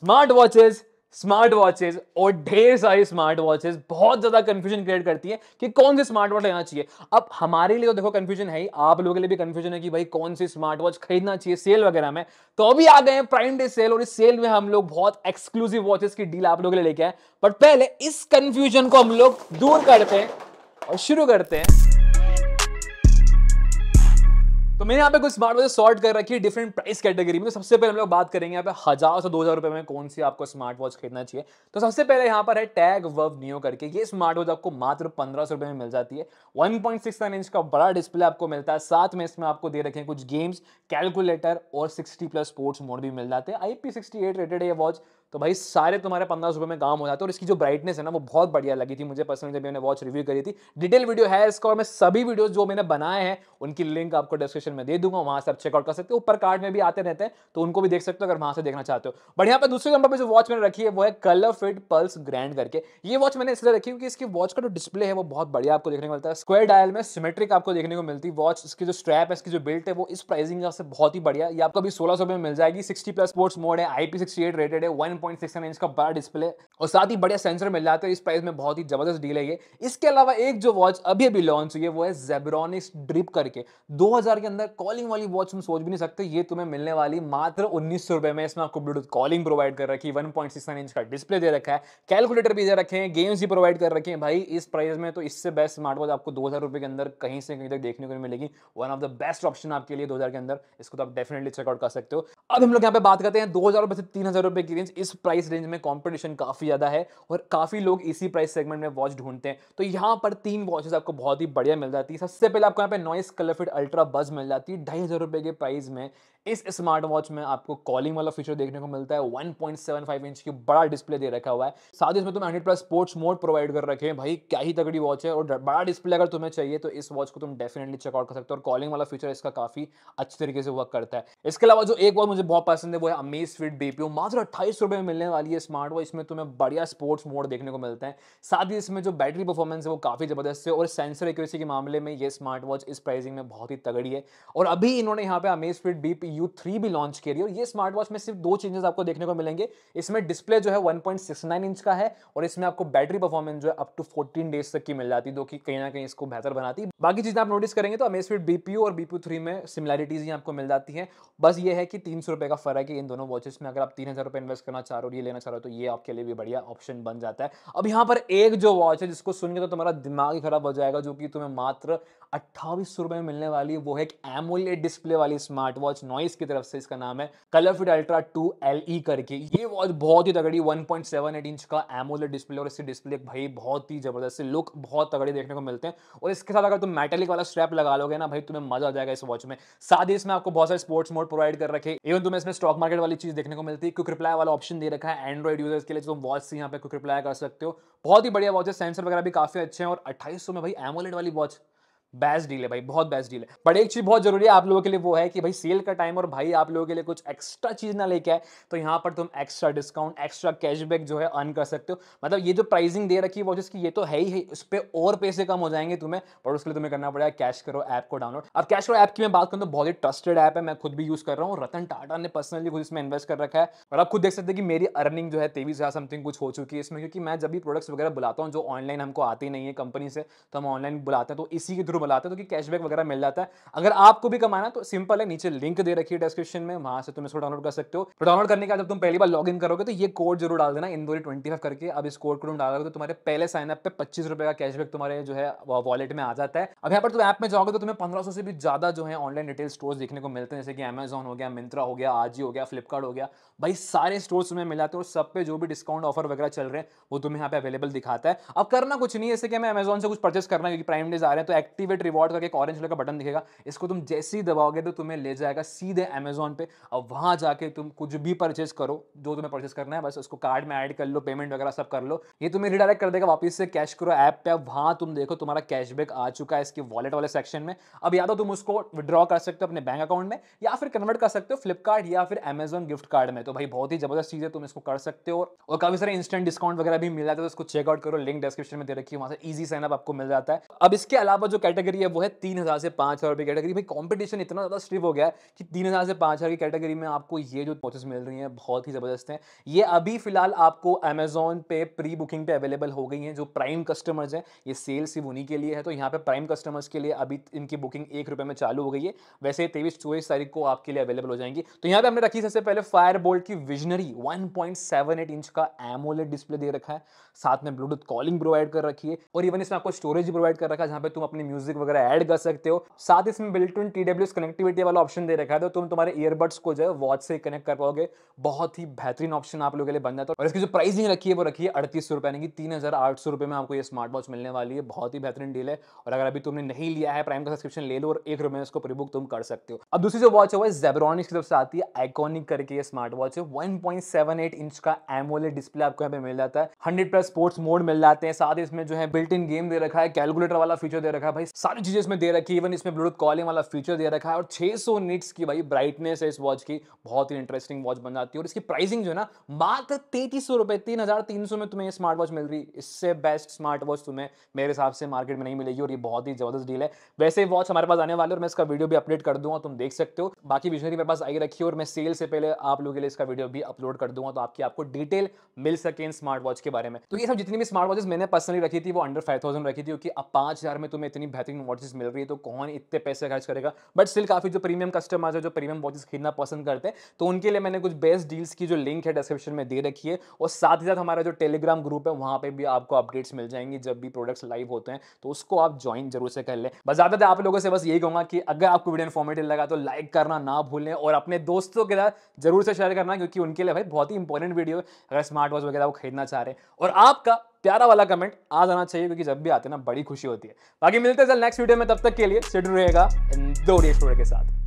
smart watches smart watches और ढेर सारी स्मार्ट वॉचेज बहुत ज्यादा कंफ्यूजन क्रिएट करती है कि कौन सी स्मार्ट वॉच लेना चाहिए अब हमारे लिए तो देखो कंफ्यूजन है ही आप लोगों के लिए भी कंफ्यूजन है कि भाई कौन सी स्मार्ट वॉच खरीदना चाहिए सेल वगैरह में तो अभी आ गए हैं प्राइम डे सेल और इस सेल में हम लोग बहुत एक्सक्लूसिव वॉचेस की डील आप लोगों के लिए लेके आए बट पहले इस कंफ्यूजन को हम लोग दूर करते हैं और शुरू करते हैं तो मैंने यहाँ पे कुछ स्मार्ट वॉचेस सॉर्ट कर रखी है डिफरेंट प्राइस कैटेगरी में तो सबसे पहले हम लोग बात करेंगे यहाँ पे हजार से दो हज़ार रुपए में कौन सी आपको स्मार्ट वॉच खरीदना चाहिए तो सबसे पहले यहाँ पर है टैग वर्व नियो करके ये स्मार्ट वॉच आपको मात्र पंद्रह सौ रुपए में मिल जाती है one point six nine inch का बड़ा डिस्प्ले आपको मिलता है साथ में इसमें आपको दे रखे हैं कुछ गेम्स कैलकुलेटर और सिक्सटी प्लस स्पोर्ट्स मोड भी मिल जाते हैं I P sixty eight rated है वॉच तो भाई सारे तुम्हारे पंद्रह रुपये में काम हो जाते और इसकी जो ब्राइटनेस है ना वो बहुत बढ़िया लगी थी मुझे पर्सनली जब मैंने वॉच रिव्यू करी थी डिटेल वीडियो है इसका और मैं सभी वीडियो जो मैंने बनाए हैं उनकी लिंक आपको डिस्क्रिप्शन में दे दूंगा वहां से आप चेकआउट कर सकते हो ऊपर कार्ड में भी आते रहते हैं तो उनको भी देख सकते हो अगर वहां से देखना चाहते हो बट यहाँ पर दूसरे नंबर पर जो वॉच मैंने रखी है वो है कलर फिट पल्स ग्रैंड करके ये वॉच मैंने इसलिए रखी क्योंकि इसकी वॉच का जो डिस्प्ले है वो बहुत बढ़िया आपको देखने को मिलता है स्क्वेयर डायल में सिमेट्रिक आपको देखने को मिलती है वॉच इसकी जो स्ट्रैप है इसकी जो बिल्ट है वो इस प्राइसिंग से बहुत ही बढ़िया ये आपको अभी सोलह में मिल जाएगी सिक्सटी प्लस स्पोर्ट्स मोड है आई रेटेड है वन 7.67 इंच का बड़ा डिस्प्ले और साथ ही बढ़िया सेंसर मिल जाता है इस प्राइस में बहुत ही जबरदस्त डील है ये इसके अलावा एक जो वॉच अभी अभी लॉन्च हुई है वो है जेब्रॉनिक्स ड्रिप करके 2000 के अंदर कॉलिंग वाली वॉच तुम सोच भी नहीं सकते ये तुम्हें मिलने वाली मात्र उन्नीस सौ में इसमें आपको ब्लूटूथ कॉलिंग प्रोवाइड कर रखी वन पॉइंट इंच का डिस्प्ले दे रखा है कैलकुलेटर भी दे रखे हैं गेम्स भी प्रोवाइड कर रखे हैं भाई इस प्राइस में तो इससे बेस्ट स्मार्ट वॉच आपको दो के अंदर कहीं से कहीं तक देखने को मिलेगी one of the best option आपके लिए दो के अंदर इसको तो आप डेफिनेटली चेकआउट कर सकते हो अब हम लोग यहाँ पे बात करते हैं दो हज़ार रुपए से तीन हज़ार रुपए की रेंज इस प्राइस रेंज में कंपटीशन काफ़ी ज़्यादा है और काफ़ी लोग इसी प्राइस सेगमेंट में वॉच ढूंढते हैं तो यहाँ पर तीन वॉचेस आपको बहुत ही बढ़िया मिल जाती है सबसे पहले आपको यहाँ पे नॉइस कलरफिट अल्ट्रा बज मिल जाती है ढाई हज़ार रुपये के प्राइस में इस स्मार्ट वॉच में आपको कॉलिंग वाला फीचर देखने को मिलता है 1.75 इंच की बड़ा डिस्प्ले दे रखा हुआ है साथ ही इसमें तुम hundred plus sports mode provide कर रखे हैं भाई क्या ही तगड़ी वॉच है और बड़ा डिस्प्ले अगर तुम्हें चाहिए तो इस वॉच को तुम डेफिनेटली चेकआउट कर सकते हो और कॉलिंग वाला फीचर इसका काफी अच्छे तरीके से वर्क करता है इसके अलावा जो एक वॉच मुझे बहुत पसंद है वो है अमेज फिट बीपीओ मात्र अट्ठाईस रुपए में मिलने वाली है स्मार्ट वॉच इसमें तुम्हें बढ़िया स्पोर्ट्स मोड देखने को मिलता है साथ ही इसमें जो बैटरी परफॉर्मेंस है वो काफी जबरदस्त है और सेंसर एक्यूरेसी के मामले में ये स्मार्ट वॉच इस प्राइसिंग में बहुत ही तगड़ी है और अभी इन्होंने यहाँ पे Amazfit Bip U three भी लॉन्च कर रही और ये स्मार्ट वॉच में सिर्फ दो चेंजेस आपको देखने को मिलेंगे इसमें डिस्प्ले जो है 1.69 इंच का है और इसमें आपको बैटरी परफॉर्मेंस जो है अप टू 14 डेज तक की मिल जाती है जो कि कहीं ना कहीं इसको बेहतर बनाती है बाकी चीज़ें आप नोटिस करेंगे तो अमेजफिट बीपीयू और बीपीयू थ्री में सिमिलरिटीज ही आपको मिल जाती है बस ये है कि तीन सौ का फ़र्क है इन दोनों वॉचेस में अगर आप तीन हज़ार इन्वेस्ट करना चाह रहे हो ये लेना चाह रहे हो तो ये आपके लिए भी बढ़िया ऑप्शन बन जाता है अब यहाँ पर एक जो वॉच है जिसको सुन तो तुम्हारा दिमाग ही खराब हो जाएगा जो कि तुम्हें मात्र अट्ठावी में मिलने वाली वो है एक एमोलेट डिस्प्ले वाली स्मार्ट वॉच नॉइस नॉइस की तरफ से इसका नाम है colour fit ultra two L E करके ये वॉच बहुत ही तगड़ी 1.78 इंच का एमोलेड डिस्प्ले और इसकी डिस्प्ले भाई बहुत ही जबरदस्त लुक बहुत तगड़ी देखने को मिलते हैं और इसके साथ अगर तुम मेटेलिक वाला स्ट्रैप लगा लोगे ना भाई तुम्हें मजा आ जाएगा इस वॉच में साथ ही इसमें आपको बहुत सारे स्पोर्ट्स मोड प्रोवाइड कर रखे इवन तुम्हें इसमें स्टॉक मार्केट वाली चीज देखने को मिलती है क्विक रिप्लाई वाला ऑप्शन दे रखा है एंड्रॉइड यूजर्स के लिए तो तुम वॉच से यहाँ पे क्विक रिप्लाई कर सकते हो बहुत ही बढ़िया वॉच है सेंसर वगैरह भी काफी अच्छे हैं और अट्ठाईस में भाई एमोलेट वाली वॉच बेस्ट डील है भाई बहुत बेस्ट डील है बट एक चीज़ बहुत जरूरी है आप लोगों के लिए वो है कि भाई सेल का टाइम और भाई आप लोगों के लिए कुछ एक्स्ट्रा चीज़ ना लेके आए तो यहाँ पर तुम एक्स्ट्रा डिस्काउंट एक्स्ट्रा कैशबैक जो है अर्न कर सकते हो मतलब ये जो प्राइसिंग दे रखी है वो की ये तो है ही है उस पर और पैसे कम हो जाएंगे तुम्हें और उसके लिए तुम्हें करना पड़ेगा कैश करो ऐप को डाउनलोड अब कैश करो ऐप की मैं बात करूँ तो बहुत ही ट्रस्टेड ऐप है मैं खुद भी यूज़ कर रहा हूँ रतन टाटा ने पर्सनली खुद इसमें इन्वेस्ट कर रखा है और आप खुद देख सकते हैं कि मेरी अर्निंग जो है तेईस हज़ार समथिंग कुछ हो चुकी है इसमें क्योंकि मैं जब भी प्रोडक्ट्स वगैरह बुलाता हूँ जो ऑनलाइन हमको आती नहीं है कंपनी से तो हम ऑनलाइन बुलाते हैं तो इसी के थ्रू बुलाते हैं तो कि कैशबैक वगैरह मिल जाता है अगर आपको भी कमाना तो सिंपल है नीचे लिंक दे रखी है डिस्क्रिप्शन में वहां से तुम इसको डाउनलोड कर सकते हो तो डाउनलोड करने के बाद जब तुम पहली बार लॉग इन करोगे तो ये कोड जरूर डाल देना इंदोरी ट्वेंटी फाइव करके अब इस कोड को तुम डालोगे तो तुम्हारे पहले साइनअप पे पच्चीस रुपए का कैशबैक तुम्हारे जो है वॉलेट में आ जाता है अब यहाँ पर तुम ऐप में जाओगे तो तुम्हें पंद्रह से भी ज्यादा जो है ऑनलाइन रिटेल स्टोर्स देखने को मिलते हैं जैसे कि अमेजन हो गया मिंत्रा हो गया आजी हो गया फ्लिपकार्ट हो गया भाई सारे स्टोर्स तुम्हें मिल जाते हैं और सब पे जो भी डिस्काउंट ऑफर वगैरह चल रहे हैं वो तुम्हें यहाँ पे अवेलेबल दिखाता है अब करना कुछ नहीं है जैसे कि मैं अमेजोन से कुछ परचेस करना क्योंकि प्राइम डेज आ रहे हैं तो एक्टिव गेट रिवॉर्ड करके एक ऑरेंज कलर का बटन दिखेगा इसको तुम जैसे ही दबाओगे तो तुम्हें ले जाएगा सीधे अमेजोन पे और वहां जाके तुम कुछ भी परचेज करो जो तुम्हें परचेज करना है बस उसको कार्ड में ऐड कर लो पेमेंट वगैरह सब कर लो ये तुम्हें रिडायरेक्ट कर देगा वापस से कैश करो ऐप पे वहां तुम देखो तुम्हारा कैशबैक आ चुका है इसके वॉलेट वाले सेक्शन में अब या तो तुम उसको विड्रॉ कर सकते हो अपने बैंक अकाउंट में या फिर कन्वर्ट कर सकते हो फ्लिपकार्ट या फिर अमेजोन गिफ्ट कार्ड में तो भाई बहुत ही जबरदस्त चीज़ है तुम इसको कर सकते हो और काफी सारे इंस्टेंट डिस्काउंट वगैरह भी मिल जाता है तो उसको चेकआउट करो लिंक डिस्क्रिप्शन में दे रखी है वहां से इजी साइन अप आपको मिल जाता है अब इसके अलावा जो कैटेगरी है वो है तीन हज़ार से पाँच हज़ार रुपये कैटेगरी भाई कॉम्पिटिशन इतना ज़्यादा स्ट्रिप हो गया है कि तीन हज़ार से पाँच हज़ार की कैटेगरी में आपको ये जो वॉचेस मिल रही हैं बहुत ही ज़बरदस्त हैं ये अभी फिलहाल आपको अमेजोन पे प्री बुकिंग पे अवेलेबल हो गई हैं जो प्राइम कस्टमर्स हैं ये सेल सिर्फ उन्हीं के लिए है तो यहाँ पर प्राइम कस्टमर्स के लिए अभी इनकी बुकिंग एक रुपये में चालू हो गई है वैसे तेईस चौबीस तारीख को आपके लिए अवेलेबल हो जाएंगी तो यहाँ पर हमने रखी सबसे पहले फायर बोल्ट की visionary one point seven eight inch का एमोलेट डिस्प्ले दे रखा है साथ में ब्लूटूथ कॉलिंग प्रोवाइड कर रखी है और इवन इसमें आपको स्टोरेज प्रोवाइड कर रखा है जहाँ पर तुम अपने म्यूजिक म्यूजिक वगैरह ऐड कर सकते हो साथ इसमें बिल्ट इन टी कनेक्टिविटी वाला ऑप्शन दे रखा है तो तुम तुम्हारे ईयरबड्स को जो है वॉच से कनेक्ट कर पाओगे बहुत ही बेहतरीन ऑप्शन आप लोगों के लिए बन जाता है और इसकी जो प्राइसिंग रखी है वो रखी है अड़तीस सौ यानी कि तीन में आपको ये स्मार्ट वॉच मिलने वाली है बहुत ही बेहतरीन डील है और अगर अभी तुमने नहीं लिया है प्राइम का सब्सक्रिप्शन ले लो और एक रुपए में इसको प्रीबुक तुम कर सकते हो अब दूसरी जो वॉच है वो जेबरॉनिक्स की तरफ से आती है आइकॉनिक करके ये स्मार्ट वॉच है one point seven eight inch का एमोले डिस्प्ले आपको यहाँ पे मिल जाता है हंड्रेड प्लस स्पोर्ट्स मोड मिल जाते हैं साथ इसमें जो है बिल्ट इन गेम दे रखा है कैलकुलेटर वाला फीचर दे रखा है भाई सारी चीज़ें इसमें दे रखी इवन इसमें ब्लूटूथ कॉलिंग वाला फीचर दे रखा है और 600 निट्स की भाई ब्राइटनेस है इस वॉच की बहुत ही इंटरेस्टिंग वॉच बन जाती है और इसकी प्राइसिंग जो है ना मात्र तैतीस सौ रुपये तीन हज़ार तीन सौ में तुम्हें स्मार्ट वॉच मिल रही इससे बेस्ट स्मार्ट वॉच तुम्हें मेरे हिसाब से मार्केट में नहीं मिलेगी और ये बहुत ही ज़बरदस्त डील है वैसे वॉच हमारे पास आने वाले और मैं इसका वीडियो भी अपडेट कर दूंगा तुम देख सकते हो बाकी विजनरी मेरे पास आई रखी है और मैं सेल से पहले आप लोगों के लिए इसका वीडियो भी अपलोड कर दूंगा तो आपकी आपको डिटेल मिल सके इन स्मार्ट वॉच के बारे में तो ये सब जितनी भी स्मार्ट वॉचेस मैंने पर्सनली रखी थी वो अंडर फाइव रखी थी क्योंकि अब हजार में तुम्हें इतनी बेहतरीन वॉचेस मिल रही है तो कौन इतने पैसे खर्च करेगा बट स्टिल काफ़ी जो प्रीमियम कस्टमर्स है जो प्रीमियम वॉचेस खरीदना पसंद करते हैं तो उनके लिए मैंने कुछ बेस्ट डील्स की जो लिंक है डिस्क्रिप्शन में दे रखी है और साथ ही साथ हमारा जो टेलीग्राम ग्रुप है वहां पर भी आपको अपडेट्स मिल जाएंगी जब भी प्रोडक्ट्स लाइव होते हैं तो उसको आप ज्वाइन जरूर से कर लें बस ज़्यादातर आप लोगों से बस यही कहूंगा कि अगर आपको वीडियो इन्फॉर्मेटिव लगा तो लाइक करना ना भूलें और अपने दोस्तों के साथ जरूर से शेयर करना क्योंकि उनके लिए भाई बहुत ही इंपॉर्टेंट वीडियो है अगर स्मार्ट वॉच वगैरह वो खरीदना चाह रहे हैं और आपका प्यारा वाला कमेंट आ जाना चाहिए क्योंकि जब भी आते ना बड़ी खुशी होती है बाकी मिलते हैं नेक्स्ट वीडियो में तब तक के लिए सिड रहेगा दो के साथ